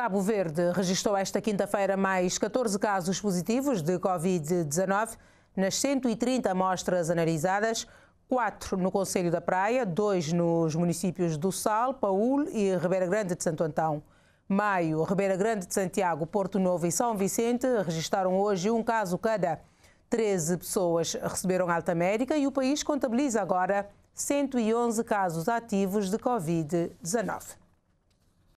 Cabo Verde registrou esta quinta-feira mais 14 casos positivos de Covid-19 nas 130 amostras analisadas, 4 no Conselho da Praia, 2 nos municípios do Sal, Paúl e Ribeira Grande de Santo Antão. Maio, Ribeira Grande de Santiago, Porto Novo e São Vicente registraram hoje um caso cada. 13 pessoas receberam alta médica e o país contabiliza agora 111 casos ativos de Covid-19.